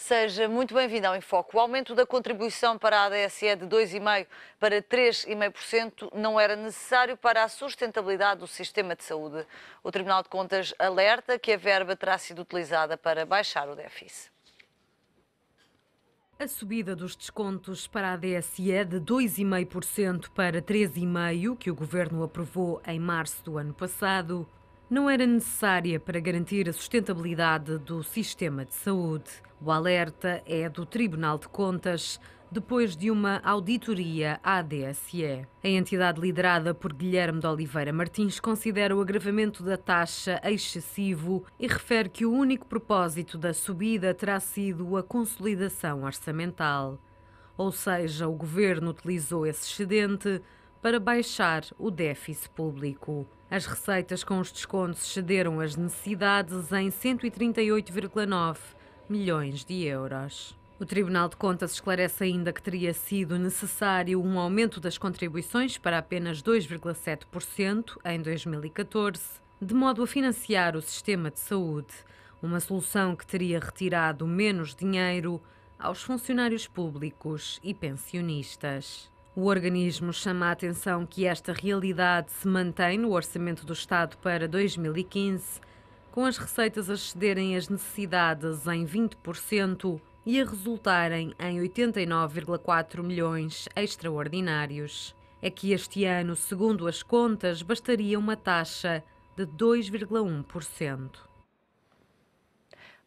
Seja muito bem-vindo ao Enfoque. O aumento da contribuição para a ADSE é de 2,5% para 3,5% não era necessário para a sustentabilidade do sistema de saúde. O Tribunal de Contas alerta que a verba terá sido utilizada para baixar o déficit. A subida dos descontos para a DSE é de 2,5% para 3,5%, que o governo aprovou em março do ano passado, não era necessária para garantir a sustentabilidade do sistema de saúde. O alerta é do Tribunal de Contas depois de uma auditoria à DSE. A entidade liderada por Guilherme de Oliveira Martins considera o agravamento da taxa excessivo e refere que o único propósito da subida terá sido a consolidação orçamental. Ou seja, o governo utilizou esse excedente para baixar o déficit público. As receitas com os descontos excederam as necessidades em 138,9 milhões de euros. O Tribunal de Contas esclarece ainda que teria sido necessário um aumento das contribuições para apenas 2,7% em 2014, de modo a financiar o sistema de saúde, uma solução que teria retirado menos dinheiro aos funcionários públicos e pensionistas. O organismo chama a atenção que esta realidade se mantém no Orçamento do Estado para 2015, com as receitas a excederem as necessidades em 20% e a resultarem em 89,4 milhões extraordinários. É que este ano, segundo as contas, bastaria uma taxa de 2,1%.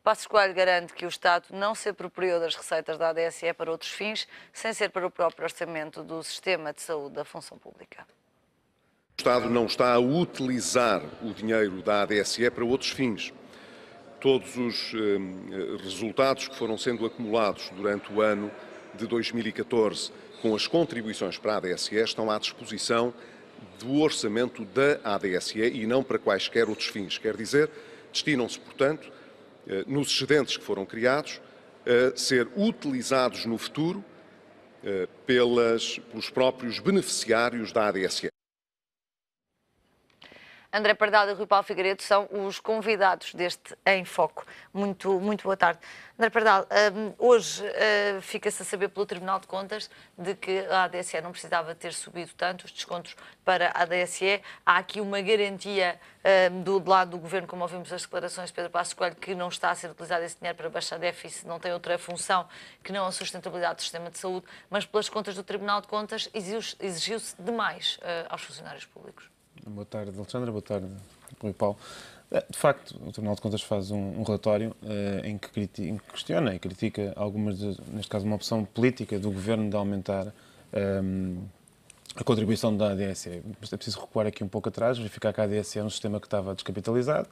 Passos Coelho garante que o Estado não se apropriou das receitas da ADSE para outros fins, sem ser para o próprio orçamento do sistema de saúde da função pública. O Estado não está a utilizar o dinheiro da ADSE para outros fins. Todos os eh, resultados que foram sendo acumulados durante o ano de 2014 com as contribuições para a ADSE estão à disposição do orçamento da ADSE e não para quaisquer outros fins. Quer dizer, destinam-se, portanto, eh, nos excedentes que foram criados, eh, ser utilizados no futuro eh, pelas, pelos próprios beneficiários da ADSE. André Pardal e Rui Paulo Figueiredo são os convidados deste Em Foco. Muito, muito boa tarde. André Pardal, hum, hoje hum, fica-se a saber pelo Tribunal de Contas de que a ADSE não precisava ter subido tanto os descontos para a ADSE. Há aqui uma garantia hum, do lado do Governo, como ouvimos as declarações de Pedro Passos Coelho, que não está a ser utilizado esse dinheiro para baixar déficit, não tem outra função que não a sustentabilidade do sistema de saúde, mas pelas contas do Tribunal de Contas exigiu-se demais aos funcionários públicos. Boa tarde, Alexandra. Boa tarde, Rui Paulo. Eh, de facto, o Tribunal de Contas faz um, um relatório uh, em, que em, que questiona e critica algumas, de, neste caso, uma opção política do governo de aumentar um, ehm, a contribuição da ADSE. É preciso recuar aqui um pouco atrás, verificar que a ADSE é um sistema que estava descapitalizado,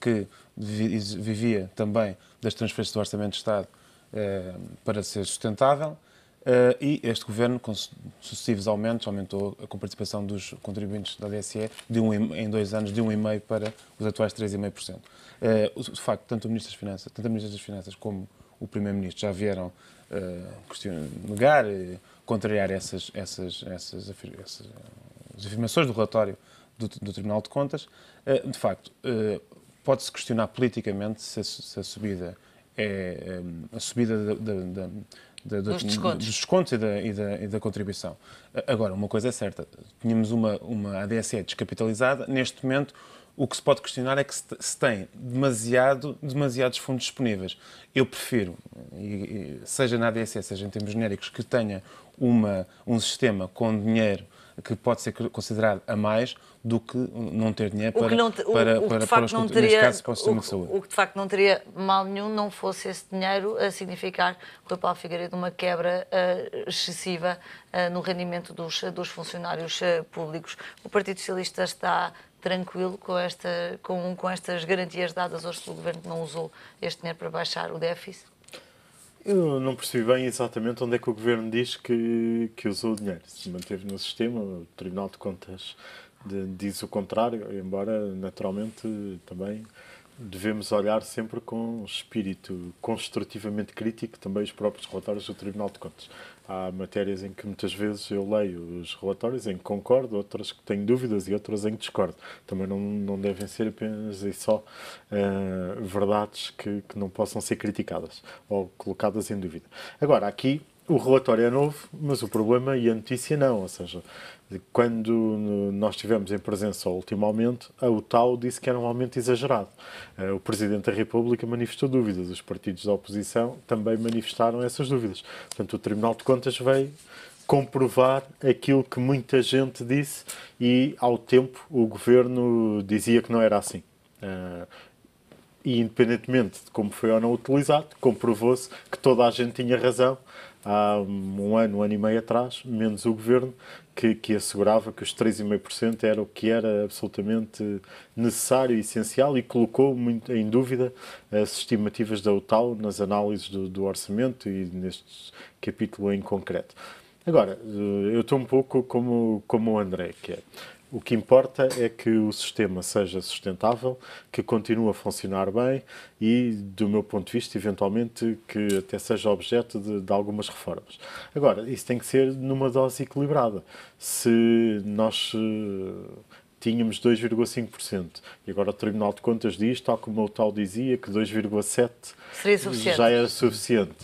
que vivia também das transferências do Orçamento de Estado uh, para ser sustentável Uh, e este governo, com sucessivos aumentos, aumentou a participação dos contribuintes da DSE de um, em dois anos de 1,5% para os atuais 3,5%. Uh, eh, de facto, tanto o Ministro das Finanças, tanto a Ministra das Finanças como o Primeiro-Ministro já vieram uh, negar, contrariar essas, essas, essas, afir essas afirmações do relatório do, do Tribunal de Contas. Uh, de facto, pode-se questionar politicamente se a, se a subida é um, a subida da, da, da de, de, dos, descontos. dos descontos, e, da, e da, e da contribuição. Agora, uma coisa é certa, tínhamos uma, uma ADSE descapitalizada, neste momento o que se pode questionar é que se tem demasiado, demasiados fundos disponíveis. Eu prefiro, seja na ADSE, seja em termos genéricos, que tenha uma, um sistema com dinheiro que pode ser considerado a mais do que não ter dinheiro para, o, para, para, para o saúde. O que de facto não teria mal nenhum não fosse esse dinheiro a significar, Rui Paulo Figueiredo, uma quebra uh, excessiva uh, no rendimento dos, dos funcionários uh, públicos. O Partido Socialista está tranquilo com, esta, com, com estas garantias dadas hoje pelo Governo que não usou este dinheiro para baixar o déficit? Eu não percebi bem exatamente onde é que o governo diz que, que usou o dinheiro. Se manteve no sistema, o Tribunal de Contas de, diz o contrário, embora naturalmente também devemos olhar sempre com espírito construtivamente crítico também os próprios relatórios do Tribunal de Contas. Há matérias em que muitas vezes eu leio os relatórios em que concordo, outras que tenho dúvidas e outras em que discordo. Também não, não devem ser apenas e só uh, verdades que, que não possam ser criticadas ou colocadas em dúvida. Agora, aqui o relatório é novo, mas o problema e a notícia não, ou seja, quando nós tivemos em presença o último aumento, a UTAU disse que era um aumento exagerado. Eh, o Presidente da República manifestou dúvidas, os partidos da oposição também manifestaram essas dúvidas. Portanto, o Tribunal de Contas veio comprovar aquilo que muita gente disse e, ao tempo, o governo dizia que não era assim. Eh, e, independentemente de como foi ou não utilizado, comprovou-se que toda a gente tinha razão há um ano, um ano e meio atrás, menos o governo, que, que assegurava que os 3,5% era o que era absolutamente necessário e essencial e colocou muito em dúvida as estimativas da UTAL nas análises do, do orçamento e neste capítulo em concreto. Agora, eh, eu estou um pouco como, como o André, que é, o que importa é que o sistema seja sustentável, que continue a funcionar bem e, do meu ponto de vista, eventualmente que até seja objeto de, de algumas reformas. Agora, isso tem que ser numa dose equilibrada. Se nós eh, tínhamos 2,5%. E agora o Tribunal de Contas diz, tal como o tal dizia, que 2,7% já era suficiente.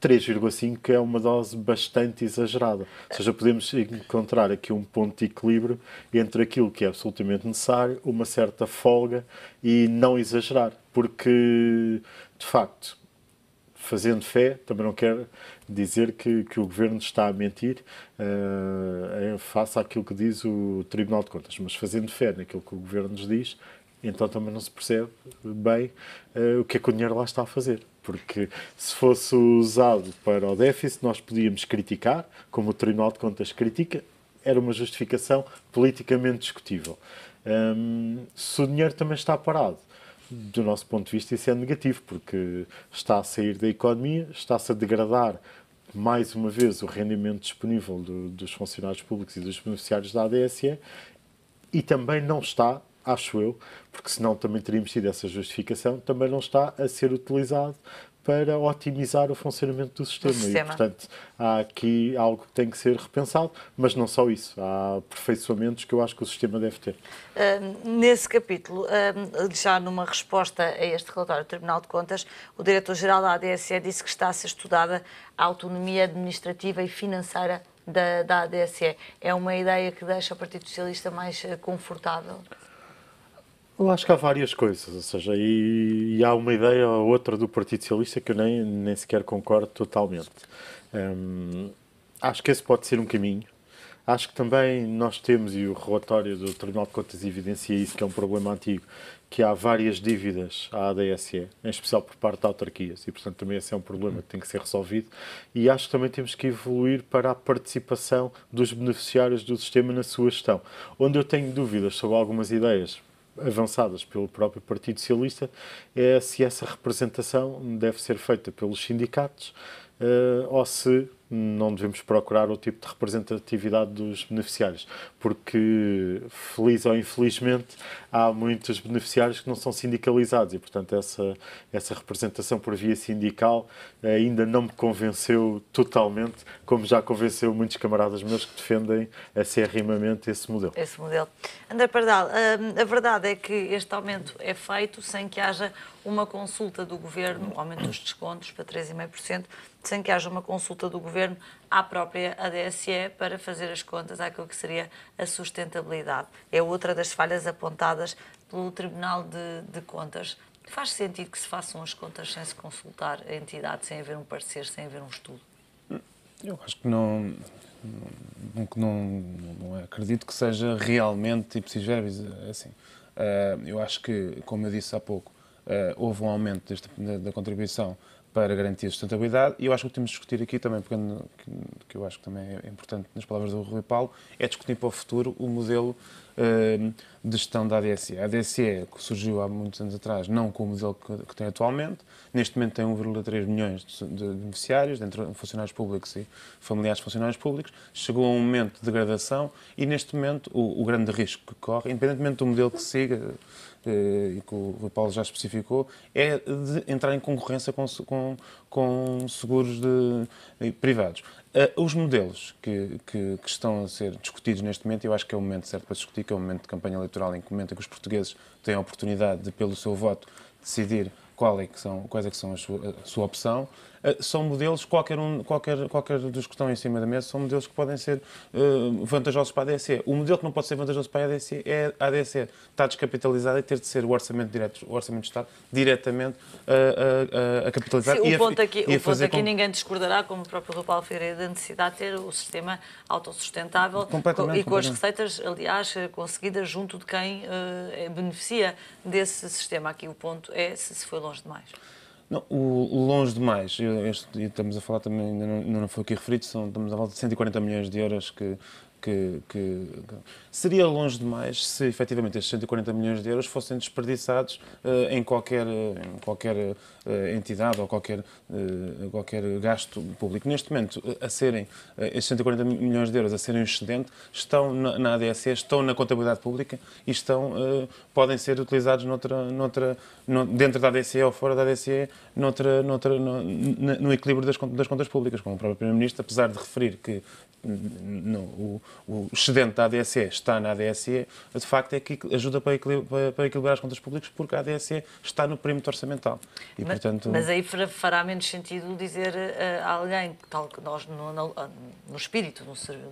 3,5 é uma dose bastante exagerada. Ou seja, podemos encontrar aqui um ponto de equilíbrio entre aquilo que é absolutamente necessário, uma certa folga e não exagerar, porque de facto, fazendo fé, também não quero dizer que, que o governo está a mentir uh, face àquilo que diz o Tribunal de Contas, mas fazendo fé naquilo que o governo nos diz, então também não se percebe bem uh, o que é que o dinheiro lá está a fazer porque se fosse usado para o déficit, nós podíamos criticar, como o Tribunal de Contas critica, era uma justificação politicamente discutível. Hum, se o dinheiro também está parado, do nosso ponto de vista, isso é negativo, porque está a sair da economia, está-se a degradar mais uma vez o rendimento disponível do, dos funcionários públicos e dos beneficiários da ADSE e também não está acho eu, porque senão também teríamos tido essa justificação, também não está a ser utilizado para otimizar o funcionamento do sistema. sistema. E, portanto, há aqui algo que tem que ser repensado, mas não só isso. Há aperfeiçoamentos que eu acho que o sistema deve ter. Uh, nesse capítulo, uh, já numa resposta a este relatório do Tribunal de Contas, o diretor-geral da ADSE disse que está a ser estudada a autonomia administrativa e financeira da, da ADSE. É uma ideia que deixa o Partido Socialista mais eh, confortável? Eu acho que há várias coisas, ou seja, e, e há uma ideia ou outra do Partido Socialista que eu nem, nem sequer concordo totalmente. Hum, acho que esse pode ser um caminho. Acho que também nós temos, e o relatório do Tribunal de Contas evidencia isso, que é um problema antigo, que há várias dívidas à ADSE, em especial por parte de autarquias, e portanto também esse é um problema que tem que ser resolvido. E acho que também temos que evoluir para a participação dos beneficiários do sistema na sua gestão. Onde eu tenho dúvidas sobre algumas ideias, avançadas pelo próprio Partido Socialista é se essa representação deve ser feita pelos sindicatos uh, ou se não devemos procurar o tipo de representatividade dos beneficiários, porque, feliz ou infelizmente, há muitos beneficiários que não são sindicalizados e, portanto, essa, essa representação por via sindical ainda não me convenceu totalmente, como já convenceu muitos camaradas meus que defendem acerrimamente esse modelo. Esse modelo. André Pardal, hum, a verdade é que este aumento é feito sem que haja uma consulta do governo, aumento dos descontos para 3,5%, sem que haja uma consulta do governo Governo à própria ADSE para fazer as contas àquilo que seria a sustentabilidade. É outra das falhas apontadas pelo Tribunal de, de Contas. Faz sentido que se façam as contas sem se consultar a entidade, sem haver um parecer, sem haver um estudo? Eu acho que não, não, não, não é. acredito que seja realmente tipo Cisverbis, é assim. Uh, eu acho que, como eu disse há pouco, eh, houve um aumento desta, da, da contribuição para garantir a sustentabilidade. E eu acho que o que temos de discutir aqui também, porque que eu acho que também é importante nas palavras do Rui Paulo, é discutir para o futuro o modelo uh, de gestão da ADSE. A ADSE, que surgiu há muitos anos atrás, não com o modelo que, que tem atualmente, neste momento tem 1,3 milhões de, de beneficiários, entre funcionários públicos e familiares de funcionários públicos, chegou a um momento de degradação e neste momento o, o grande risco que corre, independentemente do modelo que siga, eh, e que o Rui Paulo já especificou, é de entrar em concorrência com, com, com seguros de, privados. Eh, os modelos que, que, que, estão a ser discutidos neste momento, eu acho que é o momento certo para discutir, que é o momento de campanha eleitoral em que momento em que os portugueses têm a oportunidade de, pelo seu voto, decidir qual é que são, quais é que são a sua, a sua opção. Uh, são modelos, qualquer, um, qualquer, qualquer dos que estão em cima da mesa, são modelos que podem ser uh, vantajosos para a ADC. O modelo que não pode ser vantajoso para a ADC é a ADC estar tá descapitalizada e ter de ser o orçamento, direto, o orçamento do Estado diretamente uh, a capitalizar. Sim, e o ponto a, aqui, e o ponto aqui com... ninguém discordará, como o próprio Rupal Ferreira, da necessidade de ter o sistema autossustentável e com as receitas, aliás, eh, conseguidas junto de quem eh, é, beneficia desse sistema. Aqui o ponto é se se foi longe demais? Não, o longe demais, estamos a falar também, ainda não, ainda não foi aqui referido, são, estamos a volta de 140 milhões de euros que que, que, seria longe demais se efetivamente estes 140 milhões de euros fossem desperdiçados uh, em qualquer, eh, em qualquer uh, entidade ou qualquer, uh, qualquer gasto público. Neste momento, a serem, estes 140 milhões de euros a serem excedente, estão na, na ADSE, estão na contabilidade pública e estão, podem ser utilizados noutra, noutra, dentro da ADSE ou fora da ADSE noutra, noutra, no, no equilíbrio das, das contas públicas, como o próprio Primeiro-Ministro, apesar de referir que o, o, excedente da ADSE está na ADSE, de facto é que ajuda para equilibrar, para equilibrar as contas públicas porque a ADSE está no perímetro orçamental. E, mas, portanto... mas aí fará menos sentido dizer eh, a alguém, tal que nós, no, no, no espírito de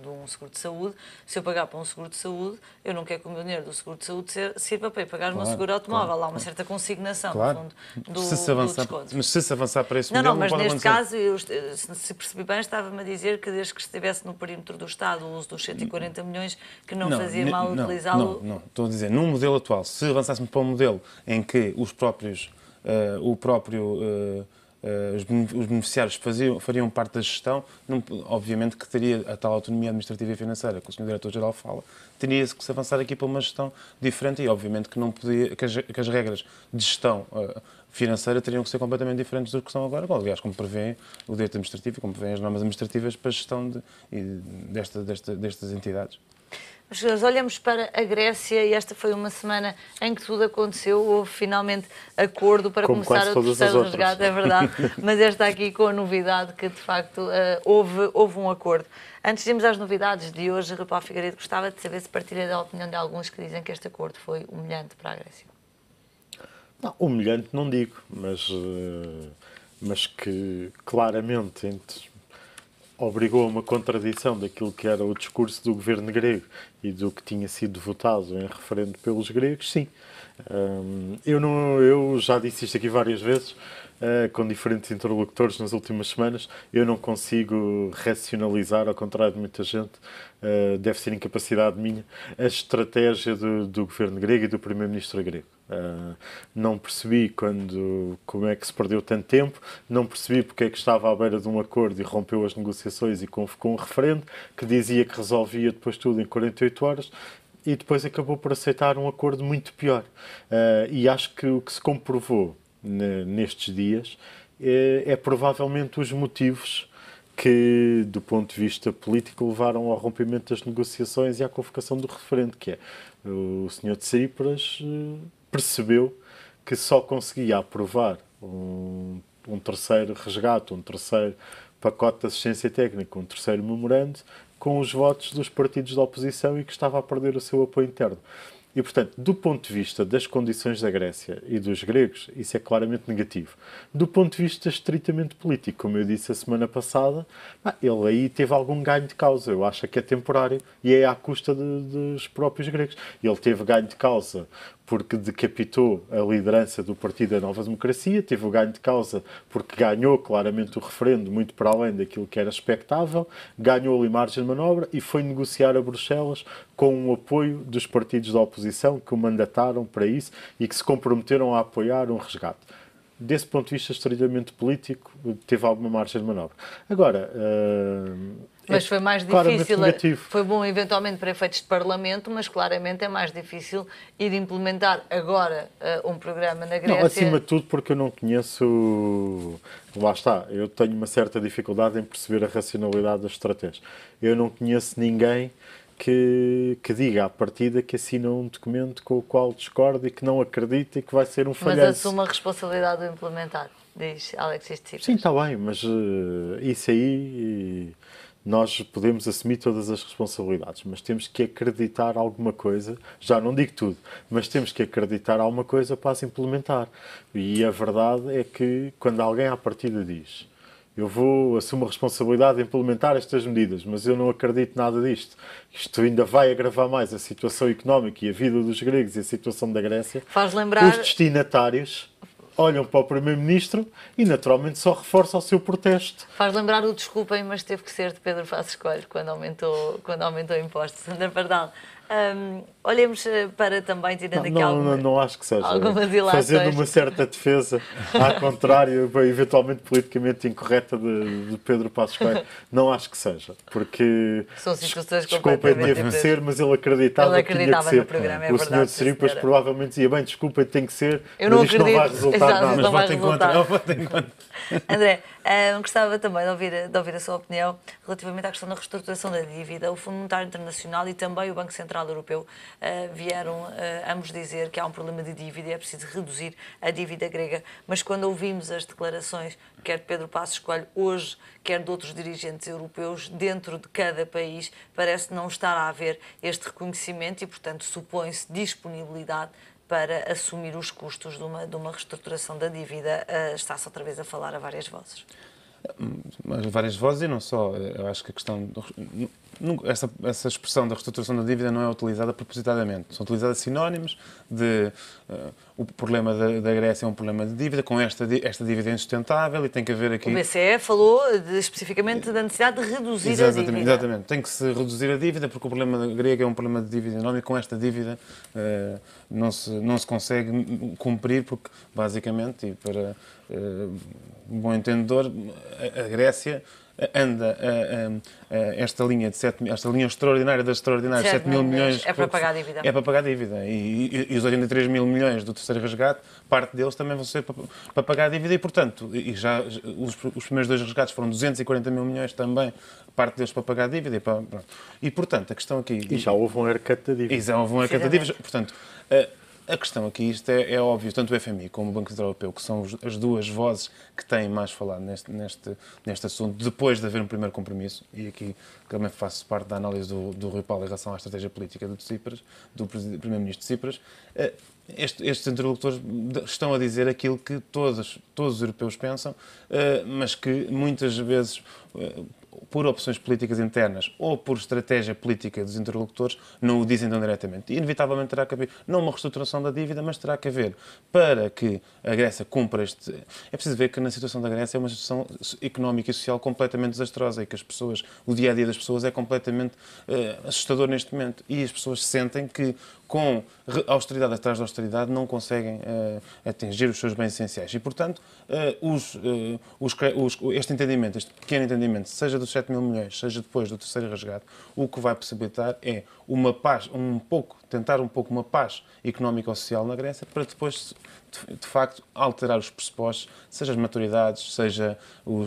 um, seguro de saúde, se eu pagar para um seguro de saúde, eu não quero que o meu dinheiro do seguro de saúde sirva para pagar claro, o meu seguro automóvel. Claro, Há uma certa consignação, claro. no fundo, do, se se avançar, do Mas se se avançar para esse não, modelo, não, mas não neste caso, eu, se percebi bem, estava-me a dizer que desde que estivesse no perímetro do Estado o uso dos 140 milhões, que não, não fazia mal utilizá-lo? Não, não, estou a dizer, num modelo atual, se avançássemos para um modelo em que os próprios, uh, o próprio... Uh, eh, os beneficiários faziam, fariam parte da gestão, não, obviamente que teria a tal autonomia administrativa e financeira que o Sr. Diretor-Geral fala, teria que se avançar aqui para uma gestão diferente e, obviamente, que, não podia, que, as, que as regras de gestão uh, financeira teriam que ser completamente diferentes do que são agora, aliás, como prevê o direito administrativo, como prevê as normas administrativas para a gestão de, desta, desta, destas entidades. José, olhamos para a Grécia e esta foi uma semana em que tudo aconteceu. Houve finalmente acordo para Como começar o terceiro resgate, é verdade. Mas esta aqui com a novidade que, de facto, uh, houve, houve um acordo. Antes de irmos às novidades de hoje, Paulo Figueiredo gostava de saber se partilha da opinião de alguns que dizem que este acordo foi humilhante para a Grécia. Não, humilhante não digo, mas, uh, mas que claramente entre obrigou a uma contradição daquilo que era o discurso do governo grego e do que tinha sido votado em referendo pelos gregos, sim. Um, eu, não, eu já disse isto aqui várias vezes, uh, com diferentes interlocutores nas últimas semanas, eu não consigo racionalizar, ao contrário de muita gente, uh, deve ser incapacidade minha, a estratégia do, do governo grego e do primeiro-ministro grego. Uh, não percebi quando, como é que se perdeu tanto tempo, não percebi porque é que estava à beira de um acordo e rompeu as negociações e convocou um referendo que dizia que resolvia depois tudo em 48 horas e depois acabou por aceitar um acordo muito pior. Uh, e acho que o que se comprovou nestes dias, é, é, provavelmente os motivos que, do ponto de vista político, levaram ao rompimento das negociações e à convocação do referendo, que é o senhor de Cipras eh, percebeu que só conseguia aprovar um, um terceiro resgate, um terceiro pacote de assistência técnica, um terceiro memorando, com os votos dos partidos da oposição e que estava a perder o seu apoio interno. E, portanto, do ponto de vista das condições da Grécia e dos gregos, isso é claramente negativo. Do ponto de vista estritamente político, como eu disse a semana passada, ele aí teve algum ganho de causa. Eu acho que é temporário e é à custa de, dos próprios gregos. Ele teve ganho de causa porque decapitou a liderança do Partido da Nova Democracia, teve o ganho de causa porque ganhou claramente o referendo muito para além daquilo que era expectável, ganhou ali margem de manobra e foi negociar a Bruxelas com o apoio dos partidos da oposição que o mandataram para isso e que se comprometeram a apoiar um resgate desse ponto de vista estritamente político, teve alguma margem de manobra. Agora. Uh, mas é foi mais difícil. Foi bom eventualmente para efeitos de Parlamento, mas claramente é mais difícil ir implementar agora uh, um programa na Grécia. Não, acima de tudo, porque eu não conheço. Lá está, eu tenho uma certa dificuldade em perceber a racionalidade das estratégias. Eu não conheço ninguém que, que diga à partida que assina um documento com o qual discorda e que não acredita e que vai ser um falhanço. Mas assuma a responsabilidade do implementar, diz Alexis Tsipras. Sim, está bem, mas uh, isso aí eh, nós podemos assumir todas as responsabilidades, mas temos que acreditar alguma coisa, já não digo tudo, mas temos que acreditar alguma coisa para as implementar. E a verdade é que quando alguém à partida diz eu vou assumir a responsabilidade de implementar estas medidas, mas eu não acredito nada disto. Isto ainda vai agravar mais a situação económica e a vida dos gregos e a situação da Grécia. Faz lembrar os destinatários olham para o Primeiro-Ministro e naturalmente só reforça o seu protesto. Faz lembrar o desculpem, mas teve que ser de Pedro Passos Coelho quando aumentou, quando aumentou impostos. Sandra Pardal, um, olhemos eh, para também, tirando não, aqui não, não, não acho que seja. Algumas ilações. Fazendo uma certa defesa, ao contrário, eventualmente politicamente incorreta de, de, Pedro Passos Coelho, não acho que seja. Porque. São Desculpa, teve que ser, mas ele acreditava, ele acreditava que tinha que ser. Programa, é o verdade, senhor de Seripas provavelmente dizia: bem, desculpa, tem que ser, Eu mas não isto acredito. não vai resultar não, nada. Mas votem contra. André, um, gostava também de ouvir, de ouvir a sua opinião relativamente à questão da reestruturação da dívida. O Fundo Monetário Internacional e também o Banco Central Europeu uh, vieram uh, ambos dizer que há um problema de dívida e é preciso reduzir a dívida grega. Mas quando ouvimos as declarações, quer de Pedro Passos Coelho hoje, quer de outros dirigentes europeus, dentro de cada país, parece não estar a haver este reconhecimento e, portanto, supõe-se disponibilidade para assumir os custos de uma, de uma reestruturação da dívida, eh, está-se outra vez a falar a várias vozes várias vozes e não só. Eu acho que a questão. essa, essa expressão da reestruturação da dívida não é utilizada propositadamente. São utilizadas sinónimos de uh, o problema da, da, Grécia é um problema de dívida, com esta, esta dívida é insustentável e tem que haver aqui. O BCE falou de, especificamente da necessidade de reduzir exatamente, a dívida. Exatamente, tem que se reduzir a dívida porque o problema grego é um problema de dívida enorme e com esta dívida uh, não, se, não se consegue cumprir porque, basicamente, e para eh, bom entendedor, a Grécia anda a, a, a esta linha de 7, esta linha extraordinária das extraordinárias, 7 mil é? milhões. É para pagar a dívida. É para pagar a dívida. E, e, e, os 83 mil milhões do terceiro resgate, parte deles também vão ser para, para pagar a dívida e, portanto, e já os, os, primeiros dois resgates foram 240 mil milhões também, parte deles para pagar a dívida. E, para, e portanto, a questão aqui. E já houve um haircut da dívida. E já houve um haircut da dívida. Portanto. Uh, a questão aqui, isto é, é, óbvio, tanto o FMI como o Banco Central Europeu, que são as duas vozes que têm mais falado neste, neste, neste assunto, depois de haver um primeiro compromisso, e aqui também faço parte da análise do, do Rui Paulo em relação à estratégia política do do Primeiro-Ministro Cipras eh, este, estes interlocutores estão a dizer aquilo que todos, todos os europeus pensam, eh, mas que muitas vezes eh, por opções políticas internas ou por estratégia política dos interlocutores, não o dizem tão diretamente. E, inevitavelmente, terá que haver, não uma reestruturação da dívida, mas terá que haver, para que a Grécia cumpra este... É preciso ver que na situação da Grécia é uma situação económica e social completamente desastrosa e que as pessoas, o dia-a-dia das pessoas é completamente uh, assustador neste momento. E as pessoas sentem que, com austeridade atrás da austeridade, não conseguem uh, atingir os seus bens essenciais. E, portanto, uh, os, os, os, este entendimento, este pequeno entendimento, seja do dos 7 mil milhões seja depois do terceiro resgate, o que vai possibilitar é uma paz, um pouco, tentar um pouco uma paz económico-social na Grécia, para depois, de, de facto, alterar os pressupostos, seja as maturidades, seja o,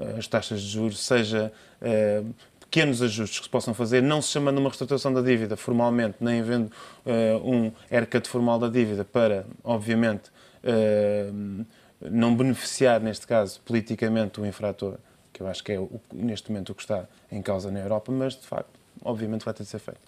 eh, as taxas de juros, seja eh, pequenos ajustes que se possam fazer, não se chamando uma reestruturação da dívida formalmente, nem havendo eh, um haircut formal da dívida para, obviamente, não beneficiar, neste caso, politicamente o infrator eu acho que é o, neste momento o que está em causa na Europa, mas de facto, obviamente, vai ter de ser feito.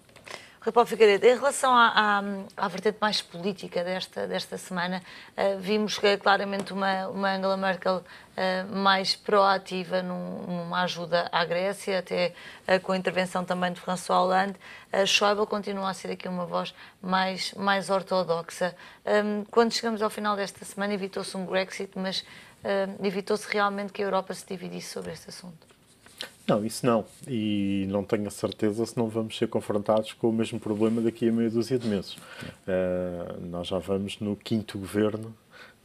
Rui Paulo Figueiredo, em relação à, à, à, vertente mais política desta, desta semana, uh, vimos que, é claramente uma, uma Angela Merkel uh, mais proativa num, numa ajuda à Grécia, até uh, com a intervenção também de François Hollande. Schäuble continua a ser aqui uma voz mais, mais ortodoxa. Um, ehm, quando chegamos ao final desta semana, evitou-se um Brexit, mas evitou-se realmente que a Europa se dividisse sobre este assunto? Não, isso não. E não tenho a certeza se não vamos ser confrontados com o mesmo problema daqui a meia dúzia de meses. Uh, nós já vamos no quinto governo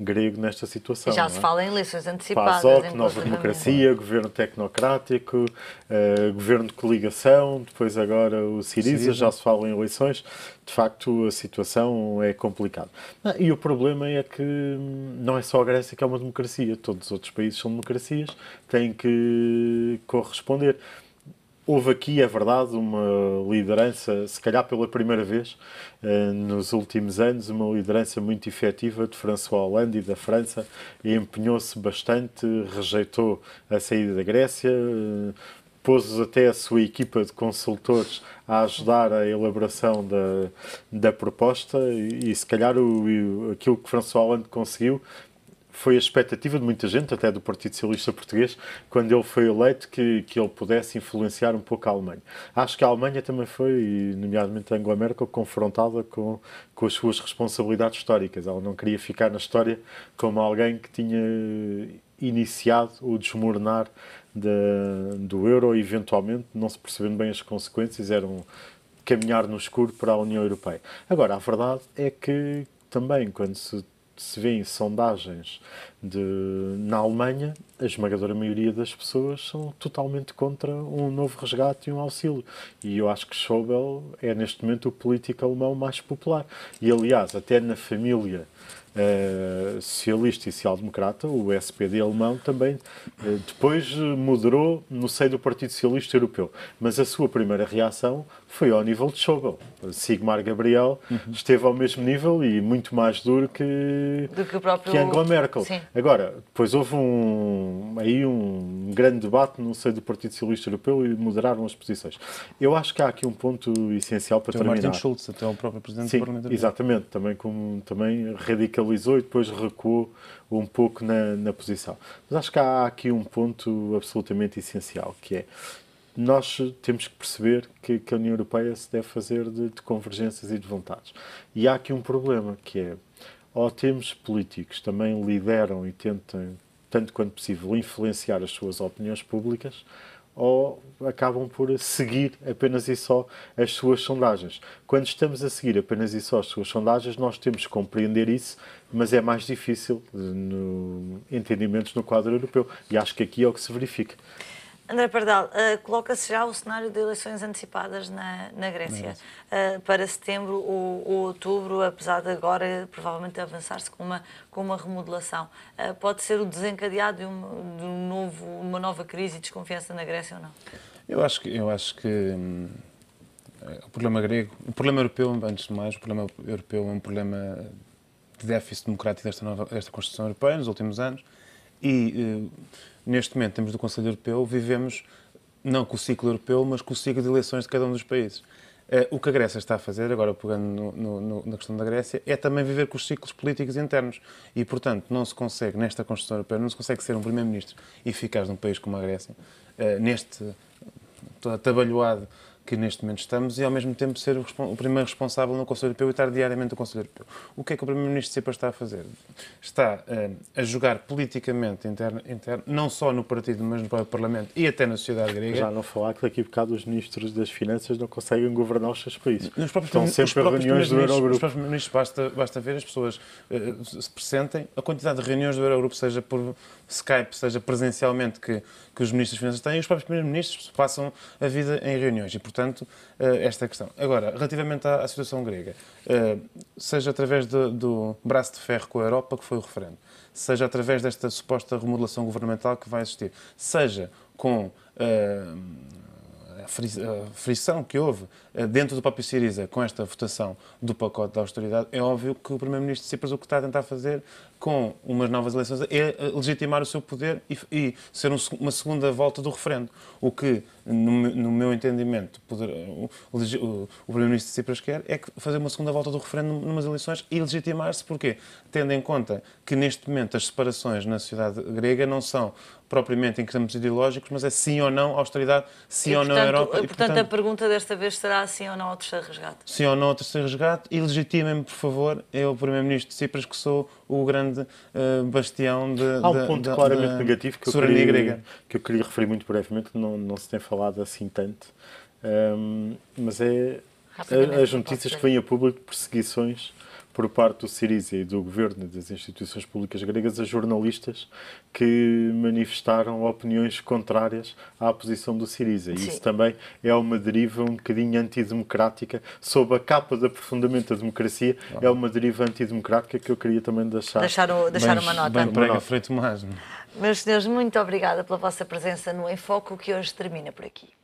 grego nesta situação. Já se é? fala em eleições antecipadas. PASOK, Nova Democracia, Governo Tecnocrático, uh, Governo de Coligação, depois agora o Siriza, já se fala em eleições. De facto, a situação é complicada. Ah, e o problema é que hum, não é só a Grécia que é uma democracia, todos os outros países são democracias, têm que corresponder houve aqui, é verdade, uma liderança, se calhar pela primeira vez eh, nos últimos anos, uma liderança muito efetiva de François Hollande e da França, e empenhou-se bastante, rejeitou a saída da Grécia, eh, pôs até a sua equipa de consultores a ajudar a elaboração da, da proposta e, e se calhar o, aquilo que François Hollande conseguiu foi a expectativa de muita gente, até do Partido Socialista Português, quando ele foi eleito, que, que ele pudesse influenciar um pouco a Alemanha. Acho que a Alemanha também foi, nomeadamente a Angela Merkel, confrontada com, com as suas responsabilidades históricas. Ela não queria ficar na história como alguém que tinha iniciado o desmoronar de, do euro, eventualmente, não se percebendo bem as consequências, eram caminhar no escuro para a União Europeia. Agora, a verdade é que também, quando se se vê em sondagens de, na Alemanha, a esmagadora maioria das pessoas são totalmente contra um novo resgate e um auxílio. E eu acho que Schäuble é neste momento o político alemão mais popular. E aliás, até na família uh, socialista e social-democrata, o SPD alemão, também uh, depois eh, moderou no seio do Partido Socialista Europeu. Mas a sua primeira reação foi ao nível de Schäuble. Sigmar Gabriel uhum. esteve ao mesmo nível e muito mais duro que, Do que, próprio... que Angela Merkel. Sim. Agora, depois houve um, aí um grande debate no seio do Partido Socialista Europeu e moderaram as posições. Eu acho que há aqui um ponto essencial para Tem terminar. Martin Schulz, até o próprio Presidente Sim, do Parlamento Europeu. exatamente. Também, como, também radical capitalizou e depois recuou um pouco na, na posição. Mas acho que há aqui um ponto absolutamente essencial, que é nós temos que perceber que, que a União Europeia se deve fazer de, de, convergências e de vontades. E há aqui um problema, que é, ou temos políticos que também lideram e tentam, tanto quanto possível, influenciar as suas opiniões públicas, ou acabam por seguir apenas e só as suas sondagens. Quando estamos a seguir apenas e só as suas sondagens, nós temos que compreender isso, mas é mais difícil eh, no entendimentos no quadro europeu. E acho que aqui é o que se verifica. André Pardal, uh, coloca-se já o cenário de eleições antecipadas na, na Grécia uh, para setembro ou, ou, outubro, apesar de agora eh, provavelmente avançar-se com uma, com uma remodelação. Uh, pode ser o desencadeado de, um, de um novo, uma nova crise e desconfiança na Grécia ou não? Eu acho que, eu acho que hum, o problema grego, o problema europeu, antes de mais, o problema europeu é um problema de déficit democrático desta, nova, desta Constituição Europeia nos últimos anos e neste momento temos do Conselho Europeu, vivemos não com o ciclo europeu, mas com o ciclo de eleições de cada um dos países. Eh, o que a Grécia está a fazer, agora pegando no, no, na questão da Grécia, é também viver com os ciclos políticos internos. E, portanto, não se consegue, nesta Constituição Europeia, não se consegue ser um Primeiro-Ministro eficaz num país como a Grécia, eh, neste atabalhoado que neste momento estamos e, ao mesmo tempo, ser o, o primeiro responsável no Conselho Europeu e estar diariamente no Conselho Europeu. O que é que o Primeiro-Ministro Cipras está a fazer? Está uh, a jogar politicamente interno, interno, não só no partido, mas no próprio Parlamento e até na sociedade grega. Já não falar que daqui a bocado os ministros das Finanças não conseguem governar os seus países. Nos próprios, Estão sempre a reuniões do Eurogrupo. Os próprios ministros, basta, basta ver as pessoas uh, se presentem, a quantidade de reuniões do Eurogrupo, seja por Skype, seja presencialmente, que, que os ministros das Finanças têm e os próprios primeiros-ministros passam a vida em reuniões. E, portanto, eh, esta é a questão. Agora, relativamente à, situação grega, eh, seja através do, do braço de ferro com a Europa, que foi o referendo, seja através desta suposta remodelação governamental que vai existir, seja com. Uh, eh, frição que houve eh, dentro do próprio Siriza com esta votação do pacote da austeridade, é óbvio que o Primeiro-Ministro Cipras o que está a tentar fazer com umas novas eleições é eh, legitimar o seu poder e, e ser um, uma segunda volta do referendo. O que, no, no meu entendimento, poder, o, o, o Primeiro-Ministro Cipras quer é fazer uma segunda volta do referendo numas eleições e legitimar-se. Porquê? Tendo em conta que, neste momento, as separações na sociedade grega não são propriamente em termos ideológicos, mas é sim ou não austeridade, sim e, ou portanto, não Europa. Portanto, e, portanto, a pergunta desta vez será sim ou não ao terceiro resgate. Sim ou não ao terceiro resgate e legitimem-me, por favor, eu, Primeiro-Ministro de Cipras, que sou o grande uh, bastião de. Há um ponto de, claramente de, negativo que eu, queria, grega. que eu queria referir muito brevemente, não, não se tem falado assim tanto, um, ehm, mas é as notícias que vêm a público de perseguições por parte do Siriza e do governo e das instituições públicas gregas a jornalistas que manifestaram opiniões contrárias à posição do Siriza. E isso também é uma deriva um bocadinho antidemocrática, sob a capa de aprofundamento da democracia, ah. é uma deriva antidemocrática que eu queria também deixar. Deixar, o, deixar mas, uma nota. Bem, prega frente mais. Meus senhores, muito obrigada pela vossa presença no enfoque que hoje termina por aqui.